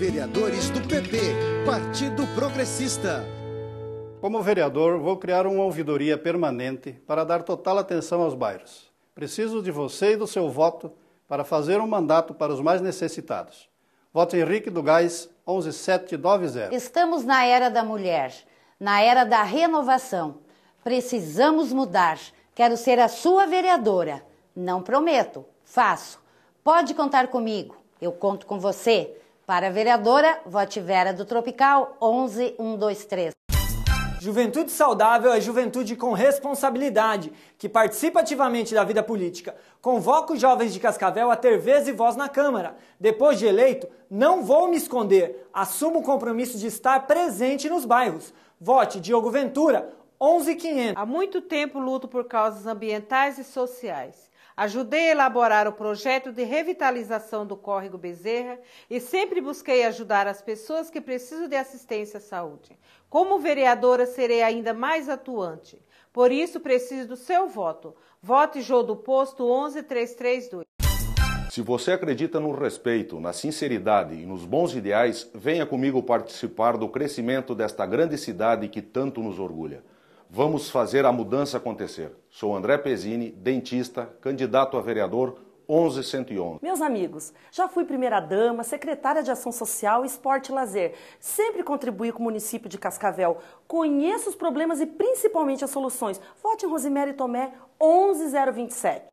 Vereadores do PP, Partido Progressista. Como vereador, vou criar uma ouvidoria permanente para dar total atenção aos bairros. Preciso de você e do seu voto para fazer um mandato para os mais necessitados. Voto Henrique do Gás, 11790. Estamos na era da mulher, na era da renovação. Precisamos mudar. Quero ser a sua vereadora. Não prometo, faço. Pode contar comigo. Eu conto com você. Para a vereadora, vote Vera do Tropical 11123. Juventude saudável é juventude com responsabilidade, que participa ativamente da vida política. Convoco os jovens de Cascavel a ter vez e voz na Câmara. Depois de eleito, não vou me esconder. Assumo o compromisso de estar presente nos bairros. Vote Diogo Ventura, 11500. Há muito tempo luto por causas ambientais e sociais. Ajudei a elaborar o projeto de revitalização do córrego Bezerra e sempre busquei ajudar as pessoas que precisam de assistência à saúde. Como vereadora, serei ainda mais atuante. Por isso, preciso do seu voto. Vote Jô do Posto 11332. Se você acredita no respeito, na sinceridade e nos bons ideais, venha comigo participar do crescimento desta grande cidade que tanto nos orgulha. Vamos fazer a mudança acontecer. Sou André Pezini, dentista, candidato a vereador 1111. Meus amigos, já fui primeira-dama, secretária de Ação Social, Esporte e Lazer. Sempre contribuí com o município de Cascavel. Conheço os problemas e principalmente as soluções. Vote em e Tomé 11027.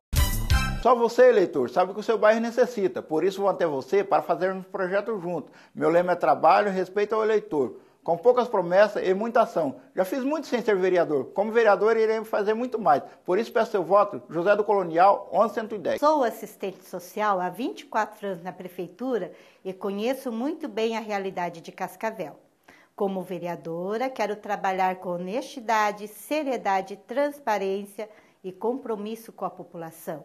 Só você, eleitor, sabe o que o seu bairro necessita. Por isso vou até você para fazermos um projeto junto. Meu lema é trabalho, respeito ao eleitor com poucas promessas e muita ação. Já fiz muito sem ser vereador. Como vereador, irei fazer muito mais. Por isso, peço seu voto, José do Colonial, 1110. Sou assistente social há 24 anos na prefeitura e conheço muito bem a realidade de Cascavel. Como vereadora, quero trabalhar com honestidade, seriedade, transparência e compromisso com a população.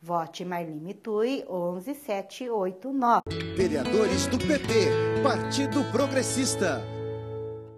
Vote Marli Tui, 11789. Vereadores do PT, Partido Progressista.